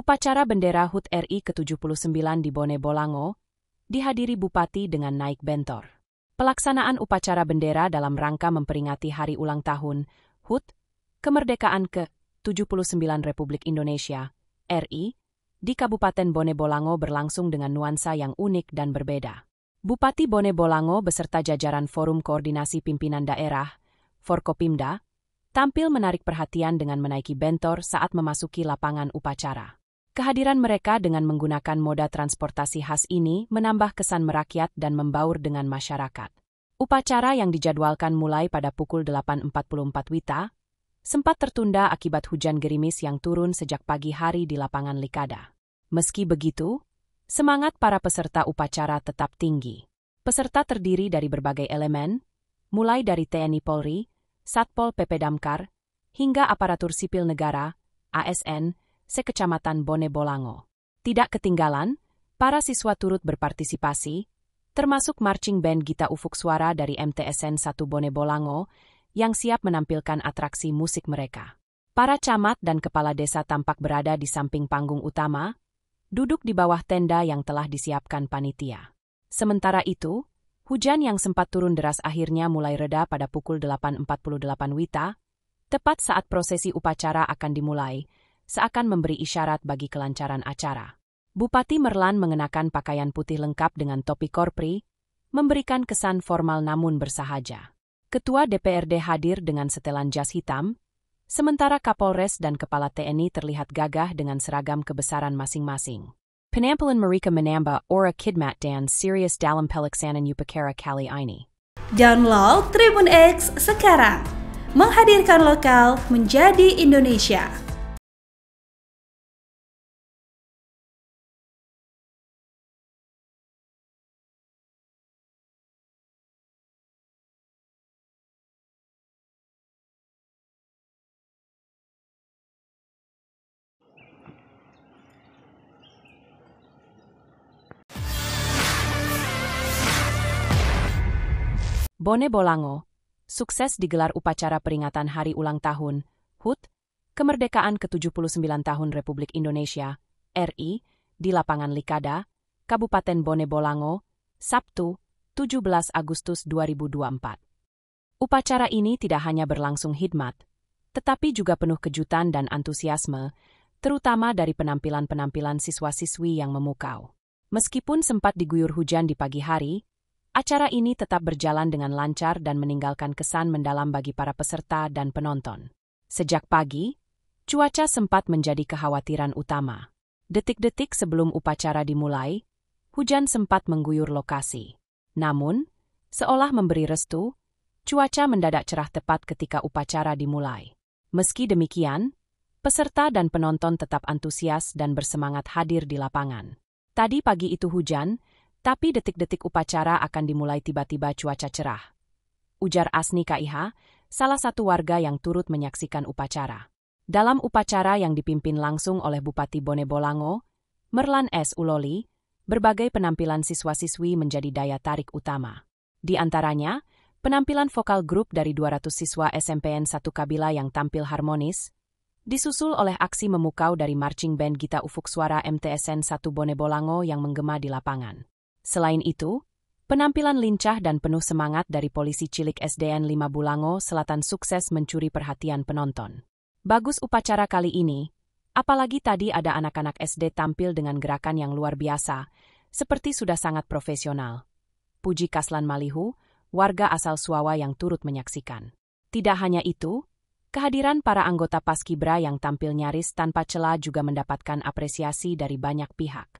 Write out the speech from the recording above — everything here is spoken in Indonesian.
Upacara bendera HUT RI ke-79 di Bone Bolango dihadiri bupati dengan naik bentor. Pelaksanaan upacara bendera dalam rangka memperingati hari ulang tahun HUT kemerdekaan ke-79 Republik Indonesia RI di Kabupaten Bone Bolango berlangsung dengan nuansa yang unik dan berbeda. Bupati Bone Bolango beserta jajaran Forum Koordinasi Pimpinan Daerah, Forkopimda, tampil menarik perhatian dengan menaiki bentor saat memasuki lapangan upacara. Kehadiran mereka dengan menggunakan moda transportasi khas ini menambah kesan merakyat dan membaur dengan masyarakat. Upacara yang dijadwalkan mulai pada pukul 8.44 Wita, sempat tertunda akibat hujan gerimis yang turun sejak pagi hari di lapangan Likada. Meski begitu, semangat para peserta upacara tetap tinggi. Peserta terdiri dari berbagai elemen, mulai dari TNI Polri, Satpol PP Damkar, hingga aparatur sipil negara, ASN, sekecamatan Bone Bolango. Tidak ketinggalan, para siswa turut berpartisipasi, termasuk marching band Gita Ufuk Suara dari MTSN 1 Bone Bolango yang siap menampilkan atraksi musik mereka. Para camat dan kepala desa tampak berada di samping panggung utama, duduk di bawah tenda yang telah disiapkan panitia. Sementara itu, hujan yang sempat turun deras akhirnya mulai reda pada pukul 8.48 Wita, tepat saat prosesi upacara akan dimulai, seakan memberi isyarat bagi kelancaran acara. Bupati Merlan mengenakan pakaian putih lengkap dengan topi korpri, memberikan kesan formal namun bersahaja. Ketua DPRD hadir dengan setelan jas hitam, sementara Kapolres dan Kepala TNI terlihat gagah dengan seragam kebesaran masing-masing. Penampilan mereka menambah aura kidmat dan serius dalam pelaksanaan upacara kali ini. Download Tribun X sekarang. Menghadirkan lokal menjadi Indonesia. Bone Bolango, sukses digelar upacara peringatan Hari Ulang Tahun, HUT, Kemerdekaan ke-79 tahun Republik Indonesia, RI, di lapangan Likada, Kabupaten Bone Bolango, Sabtu, 17 Agustus 2024. Upacara ini tidak hanya berlangsung hikmat, tetapi juga penuh kejutan dan antusiasme, terutama dari penampilan-penampilan siswa-siswi yang memukau. Meskipun sempat diguyur hujan di pagi hari, Acara ini tetap berjalan dengan lancar dan meninggalkan kesan mendalam bagi para peserta dan penonton. Sejak pagi, cuaca sempat menjadi kekhawatiran utama. Detik-detik sebelum upacara dimulai, hujan sempat mengguyur lokasi. Namun, seolah memberi restu, cuaca mendadak cerah tepat ketika upacara dimulai. Meski demikian, peserta dan penonton tetap antusias dan bersemangat hadir di lapangan. Tadi pagi itu hujan, tapi detik-detik upacara akan dimulai tiba-tiba cuaca cerah. Ujar Asni Kaiha, salah satu warga yang turut menyaksikan upacara. Dalam upacara yang dipimpin langsung oleh Bupati Bone Bolango, Merlan S. Uloli, berbagai penampilan siswa-siswi menjadi daya tarik utama. Di antaranya, penampilan vokal grup dari 200 siswa SMPN satu Kabila yang tampil harmonis, disusul oleh aksi memukau dari marching band Gita Ufuk Suara MTSN satu Bone Bolango yang menggema di lapangan. Selain itu, penampilan lincah dan penuh semangat dari polisi cilik SDN 5 Bulango Selatan sukses mencuri perhatian penonton. Bagus upacara kali ini, apalagi tadi ada anak-anak SD tampil dengan gerakan yang luar biasa, seperti sudah sangat profesional. Puji Kaslan Malihu, warga asal Suawa yang turut menyaksikan. Tidak hanya itu, kehadiran para anggota Paskibra yang tampil nyaris tanpa celah juga mendapatkan apresiasi dari banyak pihak.